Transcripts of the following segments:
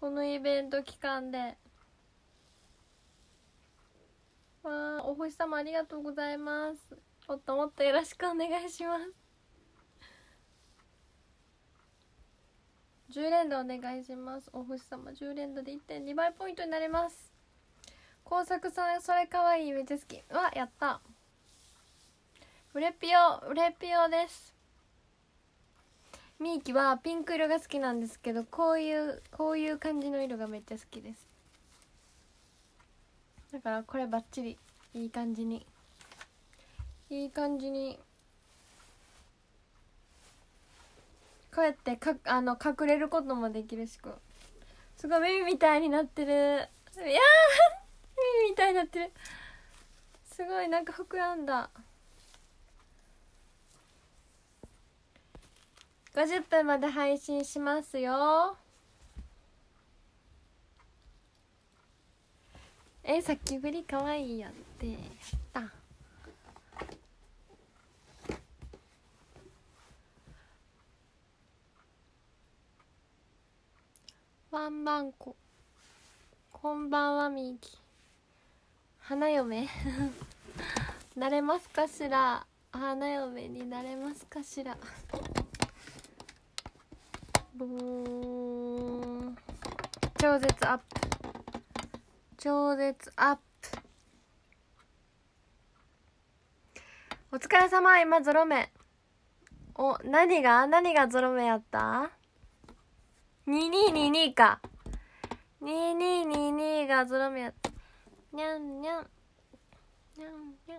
このイベント期間でわあお星様ありがとうございますもっともっとよろしくお願いします10連打お願いしますお星様10連打で1.2倍ポイントになります工作さんそれかわいいめっちゃ好きわやったうれぴようれぴよですみーきはピンク色が好きなんですけどこういうこういう感じの色がめっちゃ好きですだからこれバッチリいい感じにいい感じにこうやってかあの隠れることもできるしこうすごい耳みたいになってるいやー耳みたいになってるすごいなんか膨らんだ50分まで配信しますよえさっきぶりかわいいやってたワンバンコこんばんはみき花嫁 なれますかしら花嫁になれますかしらボ超絶アップ超絶アップお疲れ様今ゾロ目お何が何がゾロ目やった2222か2222がゾロ目やったにゃんにゃんにゃんにゃん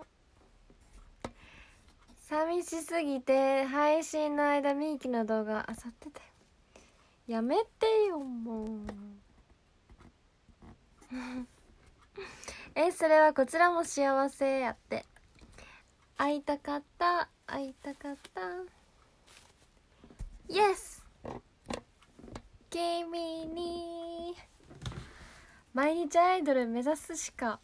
寂しすぎて配信の間みーきの動画あさってたよやめてよもう えそれはこちらも幸せやって会いたかった会いたかったイエス君に毎日アイドル目指すしか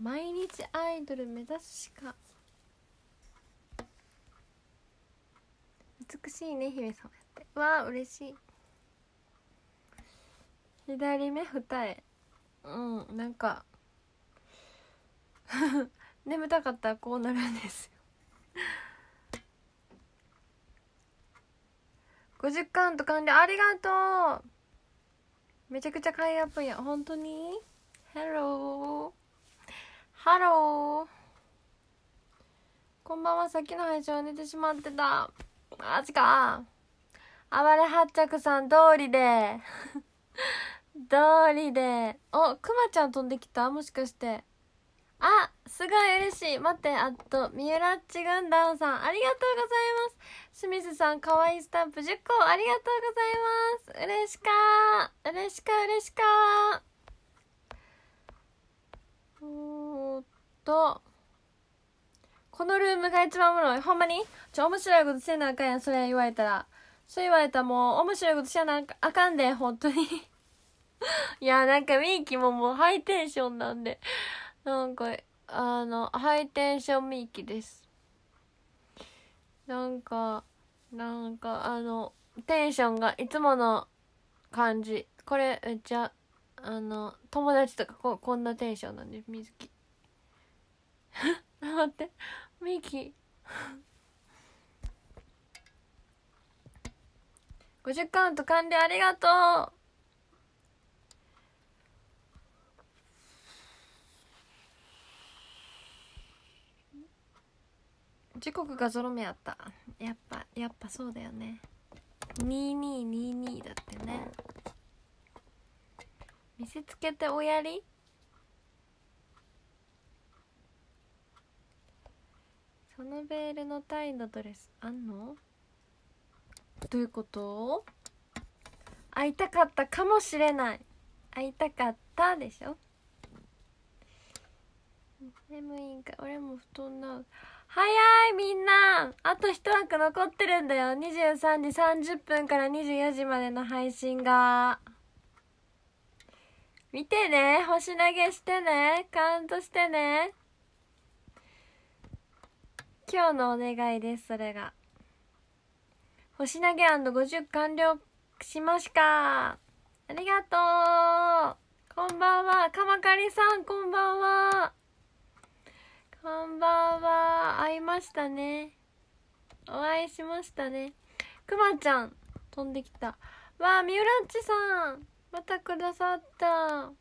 毎日アイドル目指すしか美しいね姫様ってわあ嬉しい左目二重うんなんか 眠たかったらこうなるんですよ50カウント完了ありがとうめちゃくちゃ会いアップやん本当にハローハローこんばんはさっきの配信は寝てしまってたマジか暴れ発着さん通りで通りで。お、くまちゃん飛んできたもしかして。あ、すごい嬉しい。待って、あと、三浦っちだおさん、ありがとうございます。清水さん、かわいいスタンプ10個、ありがとうございます。嬉しか嬉しか嬉しかおーっと。このルームが一番おもろい。ほんまにちょ、面白いことせなあかんやん、それ言われたら。そう言われたらもう、面白いことしなあかんで、ほんとに いや、なんかミーキももうハイテンションなんで、なんか、あの、ハイテンションミーキです。なんか、なんかあの、テンションがいつもの感じ。これめっちゃ、あの、友達とかここんなテンションなんでミみずき。待って、キー。50カウント完了ありがとう時刻がゾロ目やったやっぱやっぱそうだよね2222だってね見せつけておやりそのベールのタイのドレスあんのどういうこと会いたかったかもしれない会いたかったでしょ眠いんか俺も布団なう早いみんなあと一枠残ってるんだよ23時30分から24時までの配信が見てね星投げしてねカウントしてね今日のお願いですそれが星投げ &50 完了しましたありがとうこんばんはかまかりさんこんばんはこんばんは。会いましたね。お会いしましたね。くまちゃん、飛んできた。わあ、みうらっちさん、またくださった。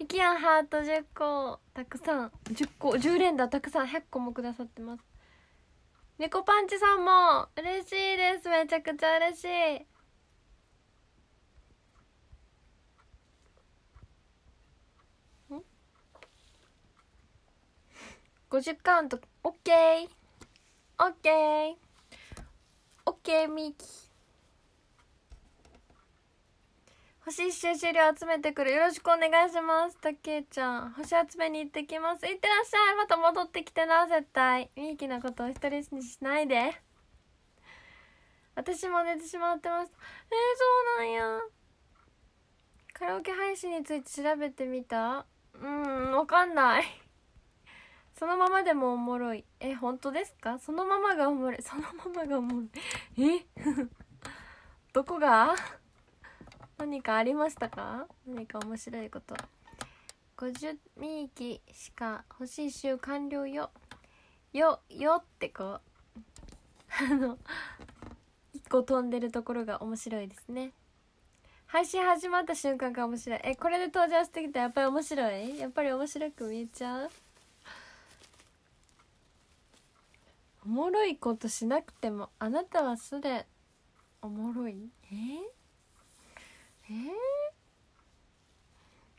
ひきやんハート10個、たくさん。10個、10連打たくさん、100個もくださってます。猫パンチさんも、嬉しいです。めちゃくちゃ嬉しい。50カウント OK オッケーオッケーミキ星一周終了集めてくるよろしくお願いしますたけちゃん星集めに行ってきます行ってらっしゃいまた戻ってきてな絶対みきのことを一人にしないで私も寝てしまってますたえー、そうなんやカラオケ配信について調べてみたうんわかんないそのままでもおもろいえ本当ですかそのままがおもろいそのままがおもろいえ どこが何かありましたか何か面白いこと52 0機しか欲しい週完了よよよってこうあの1個飛んでるところが面白いですね配信始まった瞬間が面白いえこれで登場してきたやっぱり面白いやっぱり面白く見えちゃうおもろいことしなくてもあなたはすでおもろいえー、え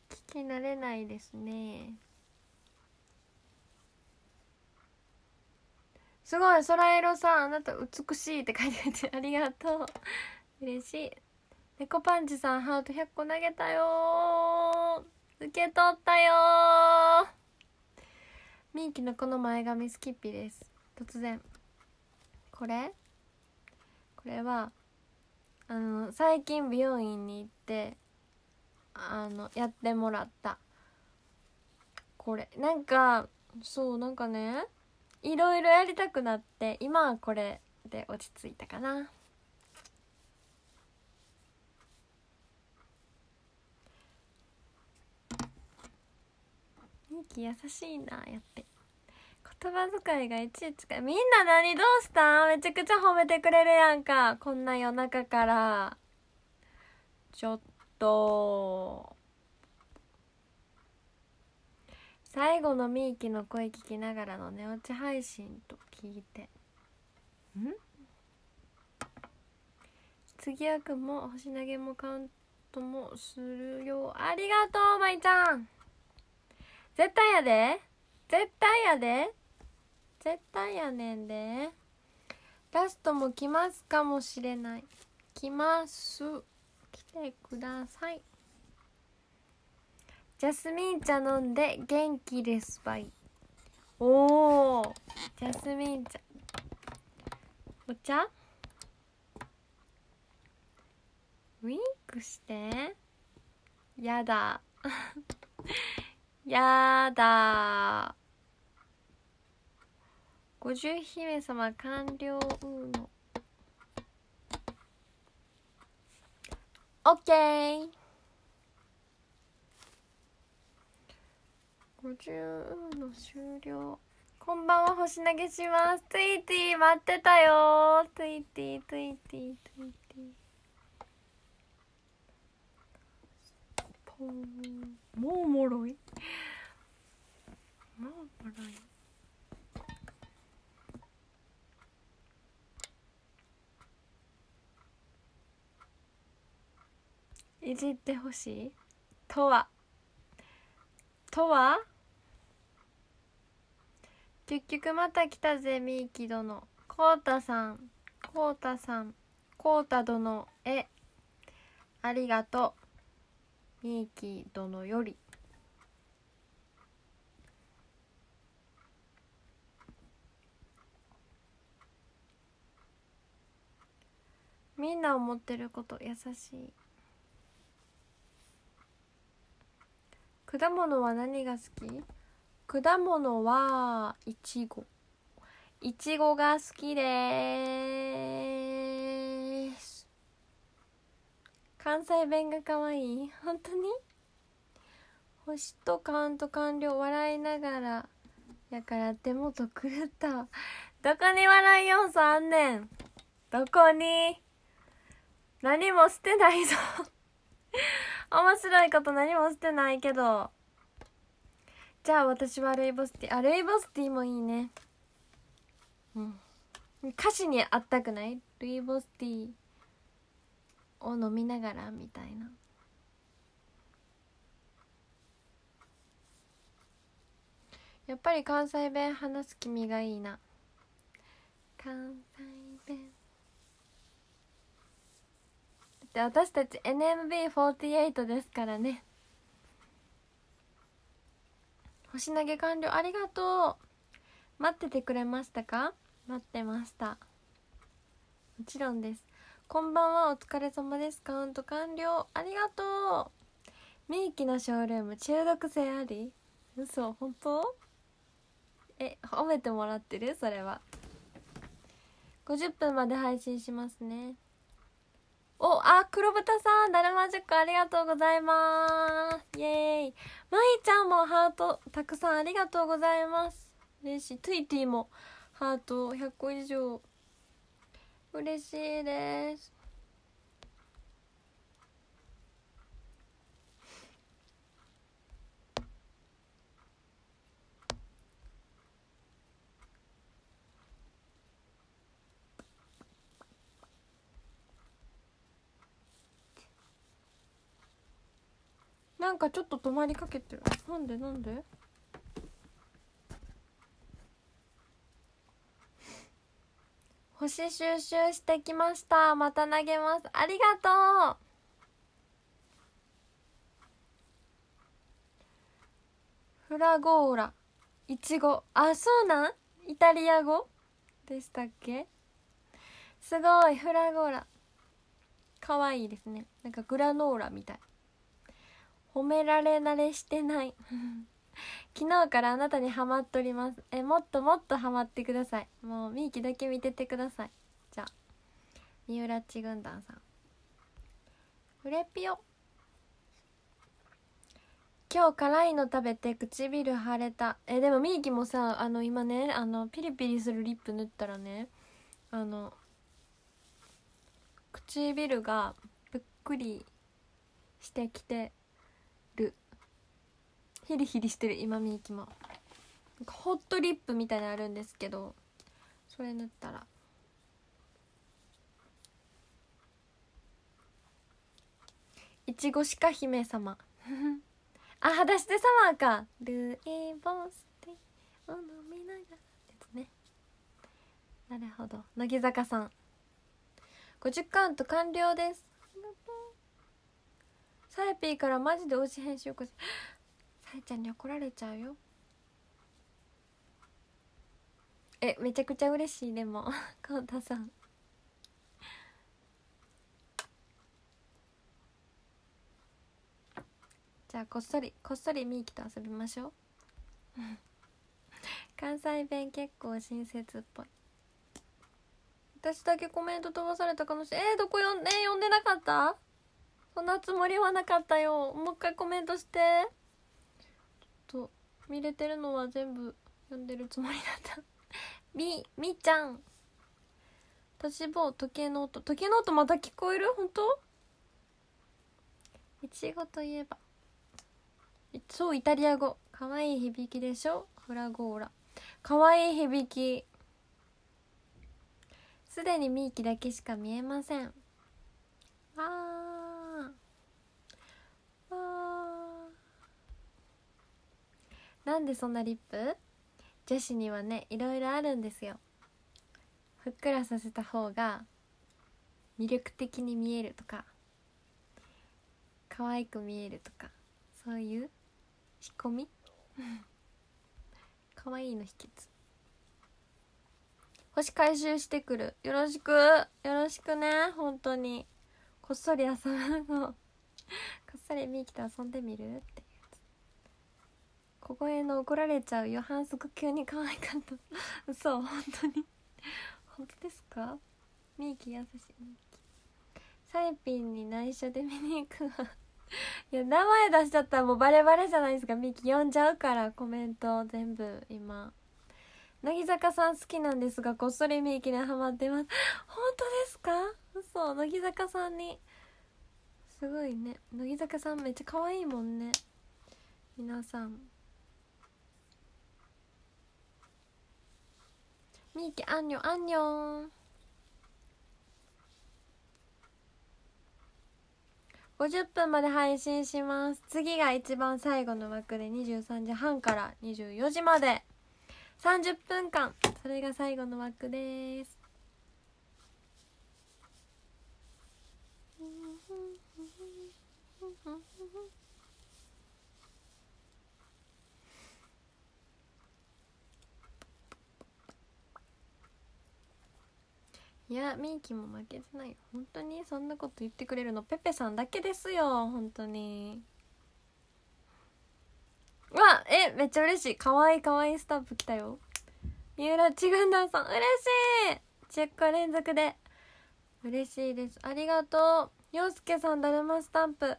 ー、聞き慣れないですねすごい空色さんあなた美しいって書いてあありがとう 嬉しい猫パンチさんハート100個投げたよ受け取ったよミンキのこの前髪スキッピーです突然これこれはあの最近美容院に行ってあのやってもらったこれなんかそうなんかねいろいろやりたくなって今はこれで落ち着いたかなミキ優しいなやって。言葉遣いがいちいちかみんな何どうしためちゃくちゃ褒めてくれるやんかこんな夜中からちょっと最後のみーきの声聞きながらの寝落ち配信と聞いてん次谷くんも星投げもカウントもするよありがとうまいちゃん絶対やで絶対やで絶対やねんでラストも来ますかもしれない来ます来てくださいジャスミン茶飲んで元気ですばいおおジャスミン茶お茶ウィンクしてやだ やだ五十姫様完了うのオッケー五十の終了こんばんは星投げしますツイティ待ってたよツイティツイティツイティポもうもろいもうもろいいじってほしいとはとは結局また来たぜみーき殿こうたさんこうたさんこうた殿へありがとうみーき殿よりみんな思ってること優しい果物は何が好き果物はいちごいちごが好きです関西弁が可愛い本当に星と勘と官僚笑いながらやから手元狂ったどこに笑いよ素あどこに何も捨てないぞ面白いこと何もしてないけどじゃあ私はレイボスティーあレイボスティーもいいねうん歌詞にあったくないルイボスティーを飲みながらみたいなやっぱり関西弁話す君がいいな関西して私たち NMB48 ですからね星投げ完了ありがとう待っててくれましたか待ってましたもちろんですこんばんはお疲れ様ですカウント完了ありがとうみゆきのショールーム中毒性あり嘘本当え褒めてもらってるそれは50分まで配信しますねお、あ、黒豚さん、だるま塾ありがとうございます。イェーイ。まいちゃんもハートたくさんありがとうございます。嬉しい。トゥイティもハート100個以上。嬉しいです。なんかちょっと止まりかけてるなんでなんで星収集してきましたまた投げますありがとうフラゴーラいちごあそうなんイタリア語でしたっけすごいフラゴーラかわいいですねなんかグラノーラみたい褒められ慣れしてない 昨日からあなたにハマっとりますえもっともっとハマってくださいもうみーきだけ見ててくださいじゃあ三浦ち軍団さんフレピオ今日辛いの食べて唇腫れたえでもみーきもさあの今ねあのピリピリするリップ塗ったらねあの唇がぷっくりしてきてヒリヒリしてる今見いきまホットリップみたいなのあるんですけどそれ塗ったらいちごしか姫様あ裸足でサマーかルイボスティを飲みながらですねなるほど乃木坂さん50カウント完了ですサエピーからマジでうし編集こしさえちゃんに怒られちゃうよえめちゃくちゃ嬉しいでもかおたさんじゃあこっそりこっそりみーきと遊びましょう 関西弁結構親切っぽい私だけコメント飛ばされたかもしれえー、どこ読んえー、読んでなかったそんなつもりはなかったよもう一回コメントしてと見れてるのは全部読んでるつもりだった みみちゃん私し時計の音時計の音また聞こえる本当いちごといえばそうイタリア語かわいい響きでしょフラゴーラかわいい響きすでにみーきだけしか見えませんあーなんでそんなリップ女子にはねいろいろあるんですよふっくらさせた方が魅力的に見えるとか可愛く見えるとかそういう仕込み 可愛いの秘訣星回収してくるよろしくよろしくね本当にこっそり遊ぶのこっそりミーキと遊んでみるって小声の怒られちゃうよ反則急に可愛かった嘘本当に本当ですかミーキ優しいミキサイピンに内緒で見に行くわいや名前出しちゃったらもうバレバレじゃないですかミーキ呼んじゃうからコメント全部今乃木坂さん好きなんですがこっそりミキにハマってます本当ですか嘘乃木坂さんにすごいね乃木坂さんめっちゃ可愛いもんね皆さんみーキあんにょあんにょん50分まで配信します次が一番最後の枠で23時半から24時まで30分間それが最後の枠ですいやみーきも負けてない本当にそんなこと言ってくれるのペペさんだけですよ本当にわえめっちゃ嬉しいかわいいかわいいスタンプ来たよ三浦ちぐなさん嬉しい10個連続で嬉しいですありがとう洋介さんだるまスタンプ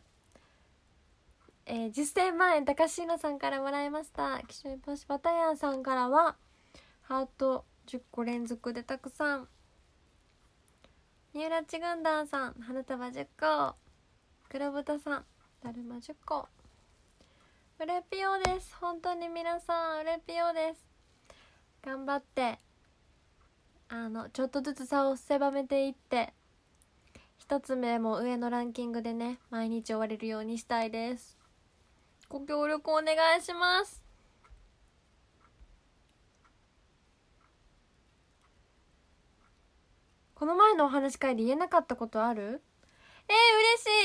えー、10万円高椎名さんからもらいましたキショイポシバタヤンさんからはハート10個連続でたくさん三浦チグンダンさん花束10個黒豚さんだるま10個うれぴよです本当に皆さんうれぴよです頑張ってあのちょっとずつ差を狭めていって一つ目も上のランキングでね毎日終われるようにしたいですご協力お願いしますこの前のお話会で言えなかったことあるえー、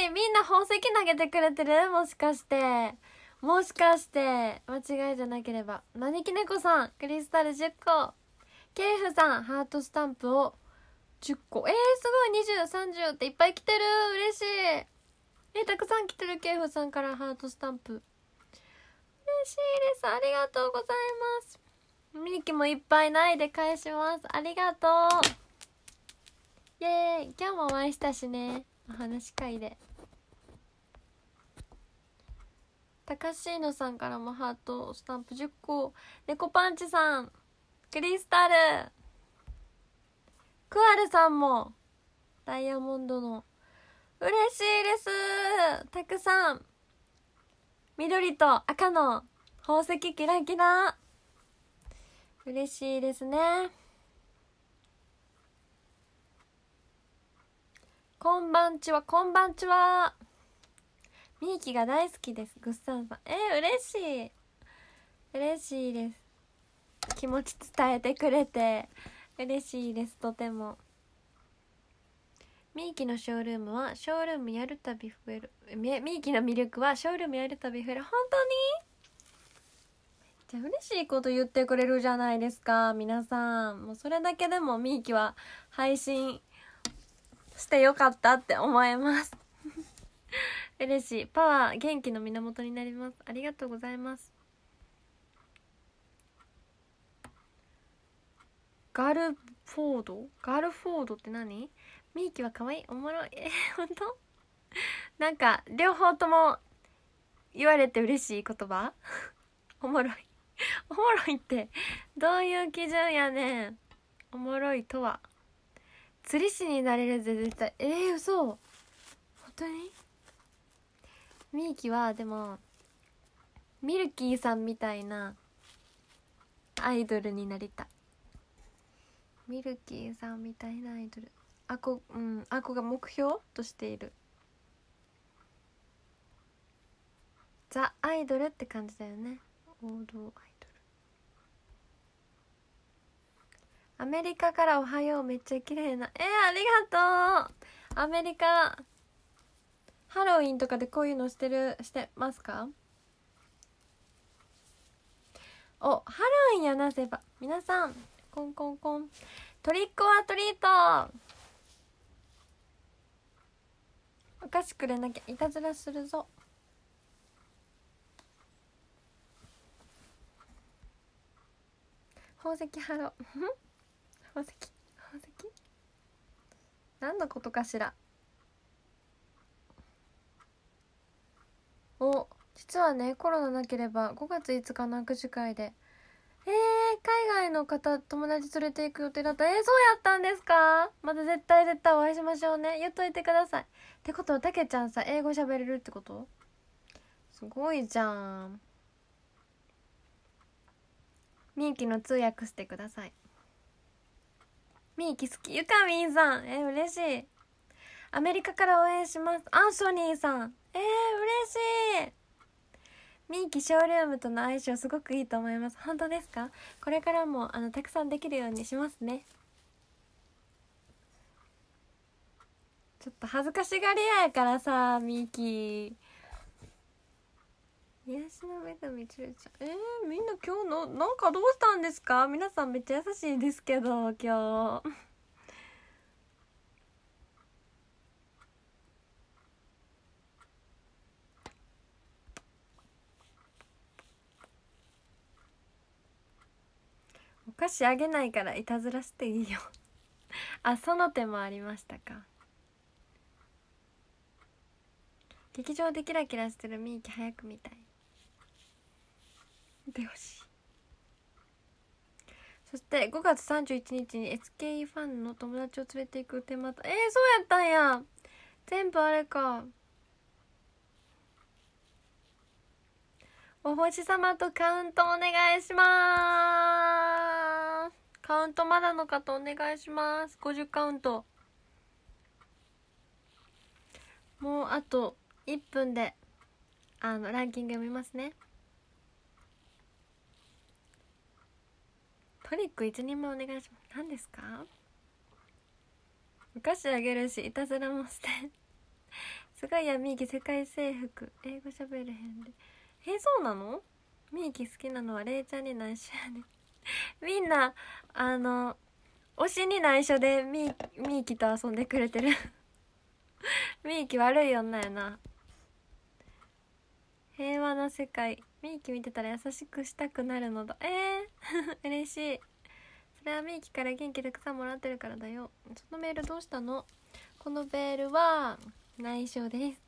嬉しいみんな宝石投げてくれてるもしかして。もしかして、間違いじゃなければ。何き猫さん、クリスタル10個。ケイフさん、ハートスタンプを10個。えー、すごい !20、30っていっぱい来てる嬉しいえー、たくさん来てるケイフさんからハートスタンプ。嬉しいですありがとうございますミニキもいっぱいないで返しますありがとうイーイ今日もお会いしたしねお話し会で高椎野さんからもハートスタンプ10個猫パンチさんクリスタルクアルさんもダイヤモンドの嬉しいですたくさん緑と赤の宝石キラキラ嬉しいですねこんばんちは、こんばんちは。みゆきが大好きです。ぐっさんさん。えー、嬉しい。嬉しいです。気持ち伝えてくれて、嬉しいです、とても。みゆきのショールームは、ショールームやるたび増える。みゆきの魅力は、ショールームやるたび増える。本当にじゃ嬉しいこと言ってくれるじゃないですか、皆さん。もうそれだけでもみゆきは配信、してよかったって思います 嬉しいパワー元気の源になりますありがとうございますガルフォードガルフォードって何ミイキは可愛いおもろい え本当なんか両方とも言われて嬉しい言葉 おもろいおもろいってどういう基準やねんおもろいとは釣り師になれるぜ絶対えー、嘘本当にみーきはでもミルキーさんみたいなアイドルになりたいミルキーさんみたいなアイドルあこうんあこが目標としているザ・アイドルって感じだよね王道アイアメリカからおはようめっちゃ綺麗なえー、ありがとうアメリカハロウィンとかでこういうのしてるしてますかおハロウィンやなせば皆さんコンコンコントリックオアトリートお菓子くれなきゃいたずらするぞ宝石ハロ宝石宝石何のことかしらお実はねコロナなければ5月5日の握手会でえー、海外の方友達連れて行く予定だったえー、そうやったんですかまた絶対絶対お会いしましょうね言っといてくださいってことはたけちゃんさ英語喋れるってことすごいじゃんみゆきの通訳してくださいみーき好きゆかみんさんえー、嬉しいアメリカから応援しますアンソニーさんえー、嬉しいミーキショールームとの相性すごくいいと思います本当ですかこれからもあのたくさんできるようにしますねちょっと恥ずかしがり屋やからさミーキー癒しの女神つるちゃんえー、みんな今日のなんかどうしたんですか皆さんめっちゃ優しいですけど今日 お菓子あげないからいたずらしていいよ あその手もありましたか劇場でキラキラしてるみーき早く見たいっほしいそして5月31日に SKE ファンの友達を連れていく手まとえー、そうやったんや全部あれかお星様とカウントお願いしますカウントまだの方お願いします50カウントもうあと1分であのランキング読みますねトリック1人前お願いします何ですかお菓子あげるしいたずらもしてすごいやみーき世界征服英語しゃべれへんでえそうなのみーき好きなのはれいちゃんに内緒やねみんなあの推しに内緒でみーきと遊んでくれてるみーき悪い女やな平和な世界みゆき見てたら優しくしたくなるのだえー、嬉しいそれはミゆキから元気たくさんもらってるからだよそのメールどうしたのこのメールは内緒です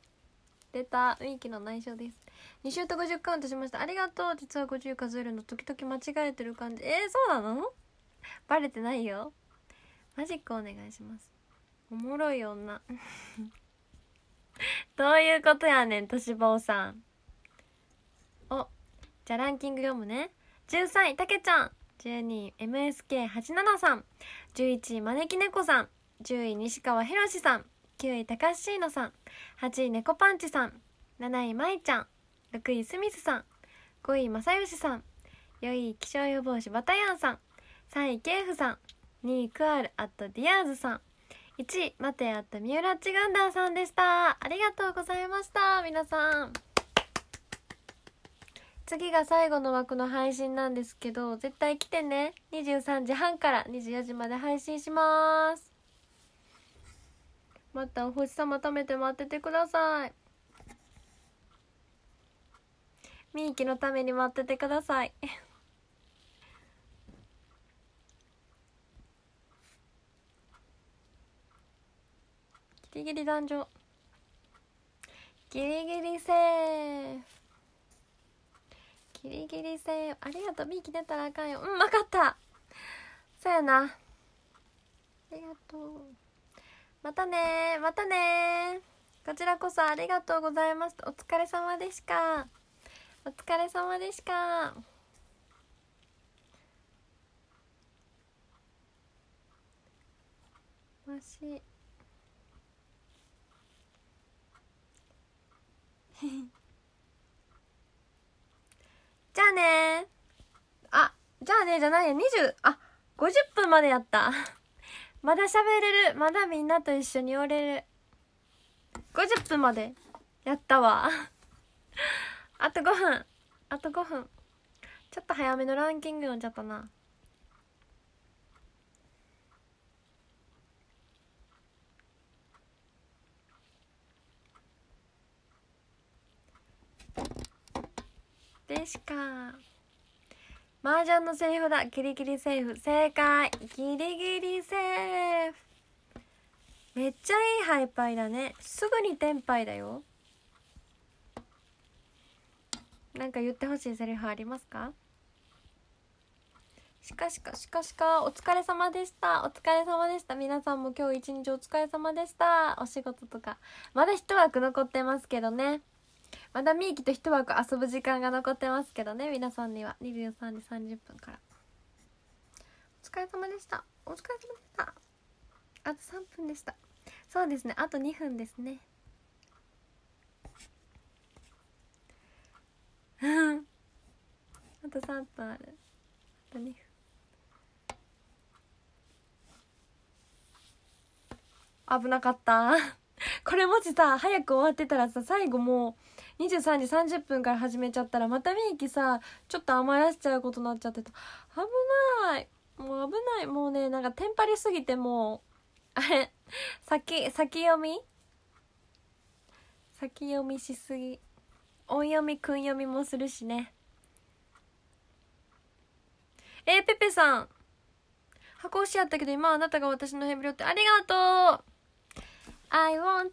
出たみゆキの内緒です2週と50カウントしましたありがとう実は50数えるの時々間違えてる感じえー、そうなのバレてないよマジックお願いしますおもろい女 どういうことやねんとしぼうさんじゃあランキング読むね13位たけちゃん12位 MSK87 さん11位招き猫さん10位西川博さん9位高橋のさん8位猫パンチさん7位まいちゃん6位スミスさん5位正義さん4位気象予防士バタヤンさん3位ケイフさん2位クアルアットディアーズさん1位マテアット三浦チガンダーさんでしたありがとうございました皆さん次が最後の枠の配信なんですけど絶対来てね23時半から24時まで配信しますまたお星様貯めて待っててくださいみーきのために待っててください ギリギリ男女ギリギリセーフギリギリセーフありがとうミーキ出たらあかんようん分かったそうやなありがとうまたねまたねこちらこそありがとうございますお疲れ様でしたお疲れ様でしたマシ h ねあ、じゃあね、じゃないや、20、あ、50分までやった。まだ喋れる。まだみんなと一緒におれる。50分までやったわ。あと5分。あと5分。ちょっと早めのランキング読んじゃったな。でしか麻雀のセリフだギリギリセーフ正解ギリギリセーフめっちゃいいハイパイだねすぐにテンパイだよなんか言ってほしいセリフありますかしかしかしかしかお疲れ様でしたお疲れ様でした皆さんも今日一日お疲れ様でしたお仕事とかまだ一枠残ってますけどねまだみーきと一枠遊ぶ時間が残ってますけどね皆さんには23時30分からお疲れ様でしたお疲れ様でしたあと3分でしたそうですねあと2分ですね あと3分あるあと2分危なかった これもしさ早く終わってたらさ最後もう23時30分から始めちゃったらまたみゆきさちょっと余らせちゃうことになっちゃってた危ないもう危ないもうねなんかテンパりすぎてもうあれ先先読み先読みしすぎ音読み訓読みもするしねえー、ペペさん箱押しやったけど今あなたが私のヘビロテありがとう I want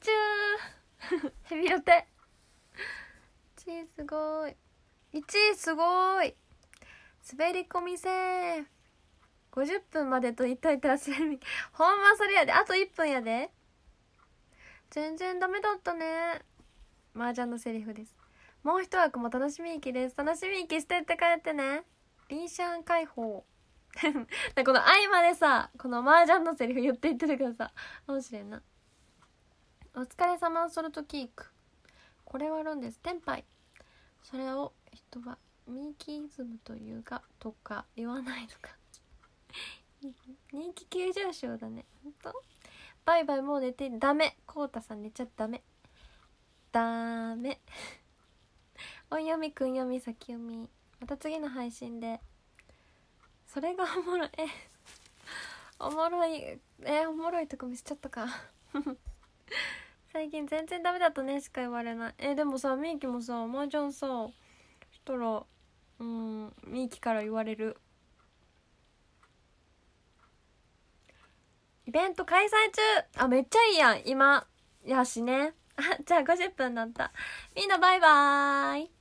you ヘビロテ1位すごい1位すごい滑り込みせー50分までと言っといたら滑りほんまそれやであと1分やで全然ダメだったね麻雀のセリフですもう一枠も楽しみ行きです楽しみ行きしてって帰ってねリンシャン解放 この合間でさこの麻雀のセリフ言っていってるからさ面白いなお疲れ様ソルトキークこれはあるんですテンパイそれを人はミーキイズムというかとか言わないのか 人気急上昇だねほんとバイバイもう寝てダメこうたさん寝ちゃダメダメ お読みくん読み先読みまた次の配信でそれがおもろいえおもろいえおもろいとこ見せちゃったか 最近全然ダメだったねしか言われないえでもさみーきもさ麻雀さしたらうんみーきから言われるイベント開催中あめっちゃいいやん今やしねあじゃあ50分だったみんなバイバーイ